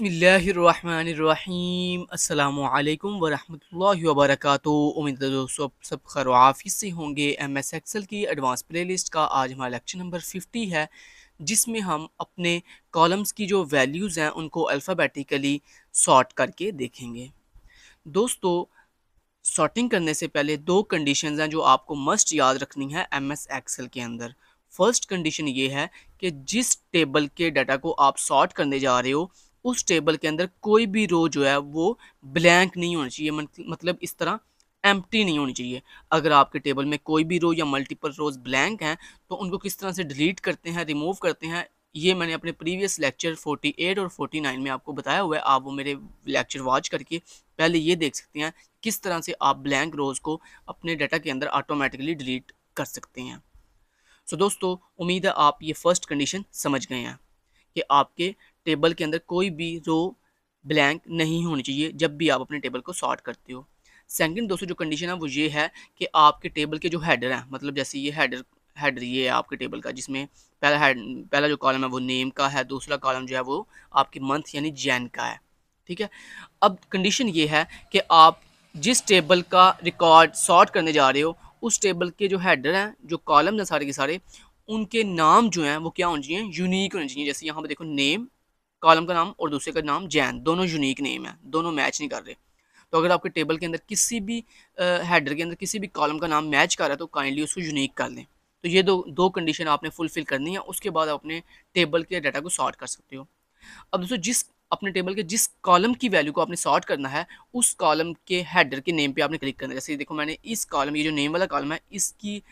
बसमीम् अल्लाम वरहमल वबरक उम्मीद दोस्तों आप सब खर आफी से होंगे एम एस एक्सल की एडवांस प्लेलिस्ट का आज हमारा लेक्चर नंबर फिफ्टी है जिसमें हम अपने कॉलम्स की जो वैल्यूज़ हैं उनको अल्फ़ाबेटिकली सॉर्ट करके देखेंगे दोस्तों सॉर्टिंग करने से पहले दो कंडीशन हैं जो आपको मस्ट याद रखनी है एम एस एक्सल के अंदर फर्स्ट कंडीशन ये है कि जिस टेबल के डाटा को आप सॉर्ट करने जा रहे हो उस टेबल के अंदर कोई भी रो जो है वो ब्लैंक नहीं होनी चाहिए मतलब इस तरह एम नहीं होनी चाहिए अगर आपके टेबल में कोई भी रो या मल्टीपल रोज ब्लैंक हैं तो उनको किस तरह से डिलीट करते हैं रिमूव करते हैं ये मैंने अपने प्रीवियस लेक्चर 48 और 49 में आपको बताया हुआ है आप वो मेरे लेक्चर वॉच करके पहले ये देख सकते हैं किस तरह से आप ब्लैंक रोज़ को अपने डाटा के अंदर ऑटोमेटिकली डिलीट कर सकते हैं सो so, दोस्तों उम्मीद है आप ये फर्स्ट कंडीशन समझ गए हैं कि आपके टेबल के अंदर कोई भी रो ब्लैंक नहीं होनी चाहिए जब भी आप अपने टेबल को सॉर्ट करते हो सेकंड दोस्तों जो कंडीशन है वो ये है कि आपके टेबल के जो हैडर हैं मतलब जैसे ये हैडर हैडर ये है आपके टेबल का जिसमें पहला हैड पहला जो कॉलम है वो नेम का है दूसरा कॉलम जो है वो आपके मंथ यानी जैन का है ठीक है अब कंडीशन ये है कि आप जिस टेबल का रिकॉर्ड सॉर्ट करने जा रहे हो उस टेबल के जो हैडर हैं जो कॉलम हैं सारे के सारे उनके नाम जो हैं वो क्या होने चाहिए यूनिक होने चाहिए जैसे यहाँ पर देखो नेम कॉलम का नाम और दूसरे का नाम जैन दोनों यूनिक नेम है दोनों मैच नहीं कर रहे तो अगर आपके टेबल के अंदर किसी भी हेडर के अंदर किसी भी कॉलम का नाम मैच कर रहा है तो काइंडली उसको यूनिक कर लें तो ये दो दो कंडीशन आपने फुलफिल करनी है उसके बाद आप अपने टेबल के डाटा को सॉर्ट कर सकते हो अब दोस्तों जिस अपने टेबल के जिस कॉलम की वैल्यू को आपने सॉर्ट करना है उस कॉलम के हेडर के नेम पे आपने क्लिक करना है जैसे देखो मैंने इस कॉलम ये जो नेम वाला कॉलम है इसकी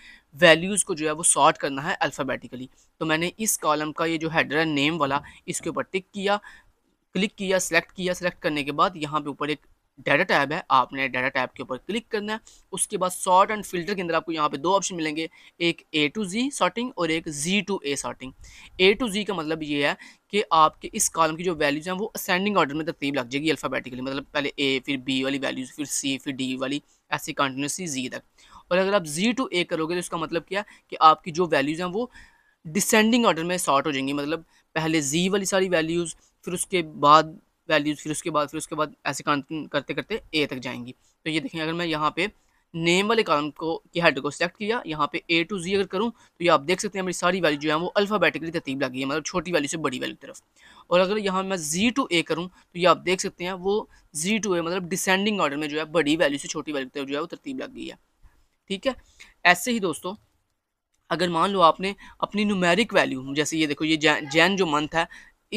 वैल्यूज़ को जो है वो सॉर्ट करना है अल्फ़ाबेटिकली तो मैंने इस कॉलम का ये जो हैडर है नेम वाला इसके ऊपर टिक किया क्लिक किया सेलेक्ट किया सिलेक्ट करने के बाद यहाँ पे ऊपर एक डाटा टैब है आपने डाटा टैब के ऊपर क्लिक करना है उसके बाद सॉर्ट एंड फिल्टर के अंदर आपको यहाँ पे दो ऑप्शन मिलेंगे एक ए टू जी सॉर्टिंग और एक Z to A sorting A to Z का मतलब ये है कि आपके इस कॉलम की जो वैल्यूज़ हैं वो असेंडिंग ऑर्डर में तकतीब लग जाएगी अल्फ़ाबेटिकली मतलब पहले ए फिर बी वाली वैल्यूज़ फिर सी फिर डी वाली ऐसी कंटिन्यूसली जी तक और अगर आप जी टू ए करोगे तो इसका मतलब क्या कि आपकी जो वैल्यूज़ हैं वो डिसेंडिंग ऑर्डर में सॉर्ट हो जाएंगी मतलब पहले जी वाली सारी वैल्यूज़ फिर उसके बाद वैल्यूज़ फिर उसके बाद फिर उसके बाद ऐसे करते करते ए तक जाएंगी तो ये देखें अगर मैं यहाँ पे नेम वाले कॉलम को की हेड को सिलेक्ट किया यहाँ पे ए टू जी अगर करूँ तो ये आप देख सकते हैं मेरी सारी वैल्यू जो है वो अल्फ़ाबेटिकली तरतीब लगी है मतलब छोटी वैल्यू से बड़ी वैल्यू तरफ और अगर यहाँ मैं जी टू ए करूँ तो ये आप देख सकते हैं वो जी टू ए मतलब डिसेंडिंग ऑर्डर में जो है बड़ी वैल्यू से छोटी वैल्यू तरफ जो है वो तरतीब लग गई है ठीक है ऐसे ही दोस्तों अगर मान लो आपने अपनी नुमेरिक वैल्यू जैसे ये देखो ये जैन जो मंथ है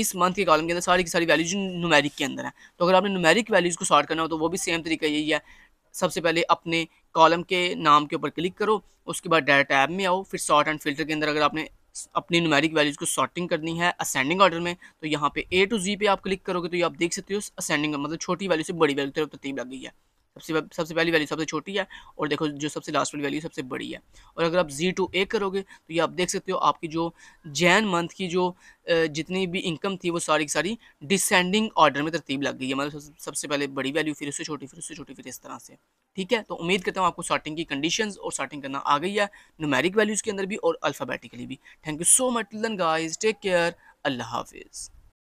इस मंथ के कॉलम के अंदर सारी की सारी वैल्यूज नुमेरिक के अंदर है तो अगर आपने नुमेरिक वैल्यूज को सॉर्ट करना हो तो वो भी सेम तरीका यही है सबसे पहले अपने कॉलम के नाम के ऊपर क्लिक करो उसके बाद डायरेक्ट टैब में आओ फिर सॉर्ट एंड फिल्टर के अंदर अगर आपने अपनी नुमेरिक वैल्यूज़ को सॉर्टिंग करनी है असेंडिंग ऑर्डर में तो यहाँ पे ए टू जी पे आप क्लिक करोगे तो ये आप देख सकते हो असेंडिंग मतलब छोटी वैल्यू से बड़ी वैल्यू तरफ तरतीब लग गई है सबसे सबसे पहली वैल्यू सबसे छोटी है और देखो जो सबसे लास्ट वाली वैल्यू सबसे बड़ी है और अगर आप जी टू ए करोगे तो ये आप देख सकते हो आपकी जो जैन मंथ की जो जितनी भी इनकम थी वो सारी की सारी डिसेंडिंग ऑर्डर में तरतीब लग गई है मतलब सबसे पहले बड़ी वैल्यू फिर उससे छोटी फिर उससे छोटी फिर इस तरह से ठीक है तो उम्मीद करता हूँ आपको स्टार्टिंग की कंडीशन और स्टार्टिंग करना आ गई है नुमेरिक वैल्यूज़ के अंदर भी और अल्फ़ाबेटिकली भी थैंक यू सो मच लन गाइज टेक केयर अल्लाह हाफिज़